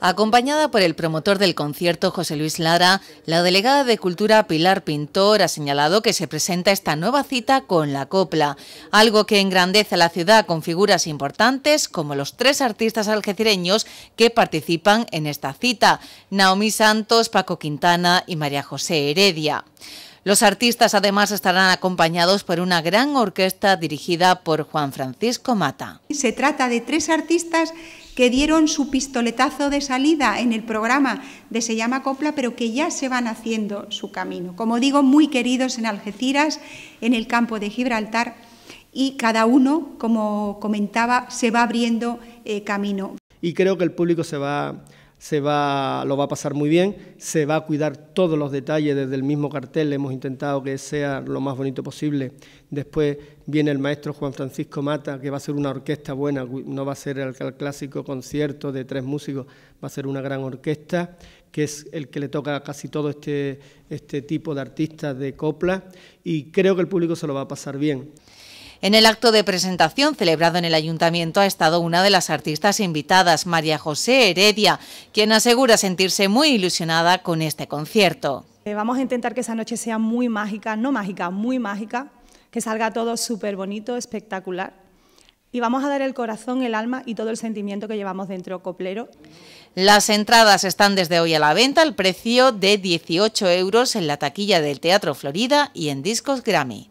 Acompañada por el promotor del concierto José Luis Lara, la delegada de Cultura Pilar Pintor ha señalado que se presenta esta nueva cita con la copla, algo que engrandece a la ciudad con figuras importantes como los tres artistas algecireños que participan en esta cita, Naomi Santos, Paco Quintana y María José Heredia. Los artistas además estarán acompañados por una gran orquesta dirigida por Juan Francisco Mata. Se trata de tres artistas que dieron su pistoletazo de salida en el programa de Se llama Copla, pero que ya se van haciendo su camino. Como digo, muy queridos en Algeciras, en el campo de Gibraltar, y cada uno, como comentaba, se va abriendo eh, camino. Y creo que el público se va se va, lo va a pasar muy bien, se va a cuidar todos los detalles desde el mismo cartel, hemos intentado que sea lo más bonito posible. Después viene el maestro Juan Francisco Mata, que va a ser una orquesta buena, no va a ser el, clásico concierto de tres músicos, va a ser una gran orquesta, que es el que le toca a casi todo este, este tipo de artistas de copla, y creo que el público se lo va a pasar bien. En el acto de presentación celebrado en el Ayuntamiento ha estado una de las artistas invitadas, María José Heredia, quien asegura sentirse muy ilusionada con este concierto. Eh, vamos a intentar que esa noche sea muy mágica, no mágica, muy mágica, que salga todo súper bonito, espectacular. Y vamos a dar el corazón, el alma y todo el sentimiento que llevamos dentro coplero. Las entradas están desde hoy a la venta al precio de 18 euros en la taquilla del Teatro Florida y en Discos Grammy.